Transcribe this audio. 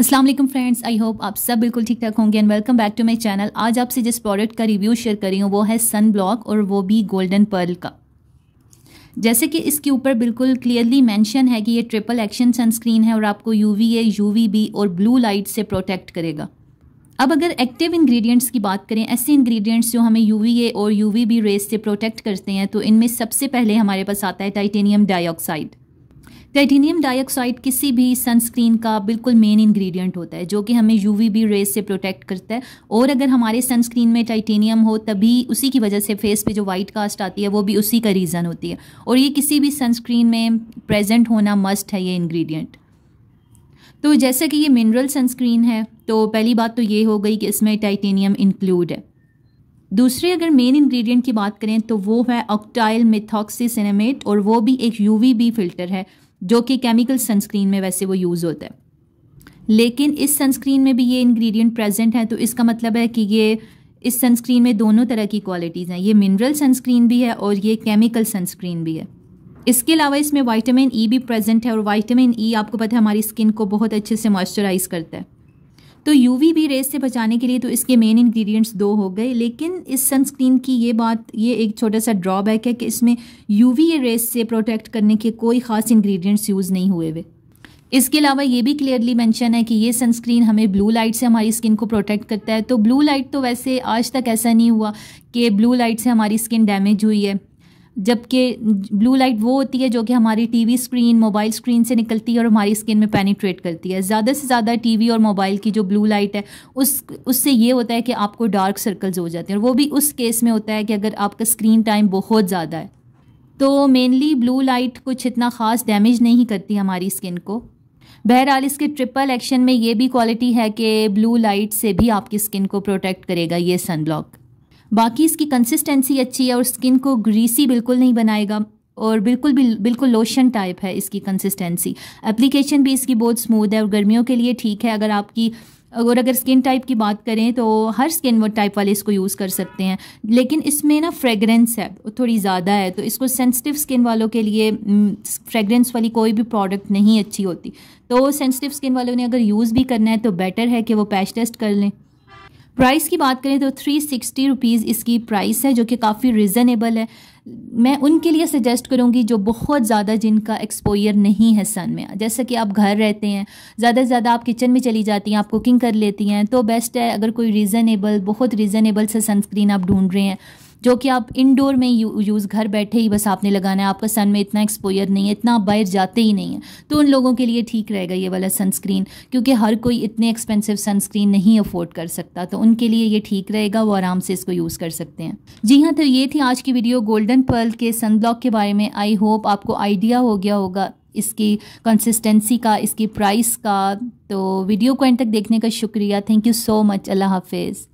Aslam friends I hope आप सब बिल्कुल ठीक ठाक होंगे and welcome back to my channel आज आपसे जिस प्रोडक्ट का रिव्यू शेयर कर रही हूँ वो है सन ब्लॉक और वो भी गोल्डन पर्ल का जैसे कि इसके ऊपर बिल्कुल क्लियरली मैंशन है कि ये ट्रिपल एक्शन सनस्क्रीन है और आपको U V A U V B और ब्लू लाइट से प्रोटेक्ट करेगा अब अगर एक्टिव इंग्रेडिएंट्स की बात करें ऐसे इंग्रेडिएंट्स जो हमें यू वी ए और यू वी बी रेस से प्रोटेक्ट करते हैं तो इनमें सबसे पहले हमारे पास आता है टाइटेनियम डाइऑक्साइड टाइटेनियम डाइऑक्साइड किसी भी सनस्क्रीन का बिल्कुल मेन इंग्रेडिएंट होता है जो कि हमें यूवीबी रेज से प्रोटेक्ट करता है और अगर हमारे सनस्क्रीन में टाइटेनियम हो तभी उसी की वजह से फेस पे जो वाइट कास्ट आती है वो भी उसी का रीज़न होती है और ये किसी भी सनस्क्रीन में प्रेजेंट होना मस्ट है ये इन्ग्रीडियंट तो जैसा कि ये मिनरल सनस्क्रीन है तो पहली बात तो ये हो गई कि इसमें टाइटेनियम इंक्लूड है दूसरे अगर मेन इंग्रेडिएंट की बात करें तो वो है ऑक्टाइल मिथॉक्सीसिनेमेट और वो भी एक यूवीबी फिल्टर है जो कि केमिकल सनस्क्रीन में वैसे वो यूज़ होता है लेकिन इस सनस्क्रीन में भी ये इंग्रेडिएंट प्रेजेंट है तो इसका मतलब है कि ये इस सनस्क्रीन में दोनों तरह की क्वालिटीज़ हैं ये मिनरल सनस्क्रीन भी है और ये केमिकल सनस्क्रीन भी है इसके अलावा इसमें वाइटामिन ई e भी प्रेजेंट है और वाइटामिन ई e आपको पता है हमारी स्किन को बहुत अच्छे से मॉइस्चराइज करता है तो वी वी रेस से बचाने के लिए तो इसके मेन इंग्रेडिएंट्स दो हो गए लेकिन इस सनस्क्रीन की ये बात ये एक छोटा सा ड्रॉबैक है कि इसमें यू वी रेस से प्रोटेक्ट करने के कोई ख़ास इंग्रेडिएंट्स यूज़ नहीं हुए हुए इसके अलावा ये भी क्लियरली मेंशन है कि ये सनस्क्रीन हमें ब्लू लाइट से हमारी स्किन को प्रोटेक्ट करता है तो ब्लू लाइट तो वैसे आज तक ऐसा नहीं हुआ कि ब्लू लाइट से हमारी स्किन डैमेज हुई है जबकि ब्लू लाइट वो होती है जो कि हमारी टीवी स्क्रीन मोबाइल स्क्रीन से निकलती है और हमारी स्किन में पेनिट्रेट करती है ज़्यादा से ज़्यादा टीवी और मोबाइल की जो ब्लू लाइट है उस उससे ये होता है कि आपको डार्क सर्कल्स हो जाते हैं और वो भी उस केस में होता है कि अगर आपका स्क्रीन टाइम बहुत ज़्यादा है तो मेनली ब्लू लाइट कुछ इतना ख़ास डैमेज नहीं करती हमारी स्किन को बहरहाल इसके ट्रिपल एक्शन में ये भी क्वालिटी है कि ब्लू लाइट से भी आपकी स्किन को प्रोटेक्ट करेगा ये सनब्लॉक बाकी इसकी कंसिस्टेंसी अच्छी है और स्किन को ग्रीसी बिल्कुल नहीं बनाएगा और बिल्कुल भी बिल्कुल लोशन टाइप है इसकी कंसिस्टेंसी एप्लीकेशन भी इसकी बहुत स्मूथ है और गर्मियों के लिए ठीक है अगर आपकी और अगर स्किन टाइप की बात करें तो हर स्किन टाइप वाले इसको यूज़ कर सकते हैं लेकिन इसमें ना फ्रेगरेंस है थोड़ी ज़्यादा है तो इसको सेंसिटिव स्किन वालों के लिए फ्रेगरेंस हम्म, वाली कोई भी प्रोडक्ट नहीं अच्छी होती तो सेंसिटिव स्किन वालों ने अगर यूज़ भी करना है तो बेटर है कि वो पैच टेस्ट कर लें प्राइस की बात करें तो थ्री सिक्सटी रुपीज़ इसकी प्राइस है जो कि काफ़ी रिजनेबल है मैं उनके लिए सजेस्ट करूंगी जो बहुत ज़्यादा जिनका एक्सपोयर नहीं है सन में जैसा कि आप घर रहते हैं ज़्यादा से ज़्यादा आप किचन में चली जाती हैं आप कुकिंग कर लेती हैं तो बेस्ट है अगर कोई रीज़नेबल बहुत रीज़नेबल से सनस्क्रीन आप ढूंढ रहे हैं जो कि आप इनडोर में यू, यूज़ घर बैठे ही बस आपने लगाना है आपका सन में इतना एक्सपोयर नहीं है इतना बाहर जाते ही नहीं है तो उन लोगों के लिए ठीक रहेगा ये वाला सनस्क्रीन क्योंकि हर कोई इतने एक्सपेंसिव सनस्क्रीन नहीं अफोर्ड कर सकता तो उनके लिए ये ठीक रहेगा वो आराम से इसको यूज़ कर सकते हैं जी हाँ तो ये थी आज की वीडियो गोल्डन पर्ल के सन ब्लॉक के बारे में आई होप आपको आइडिया हो गया होगा इसकी कंसिस्टेंसी का इसकी प्राइस का तो वीडियो को एंड तक देखने का शुक्रिया थैंक यू सो मच अल्लाह हाफिज़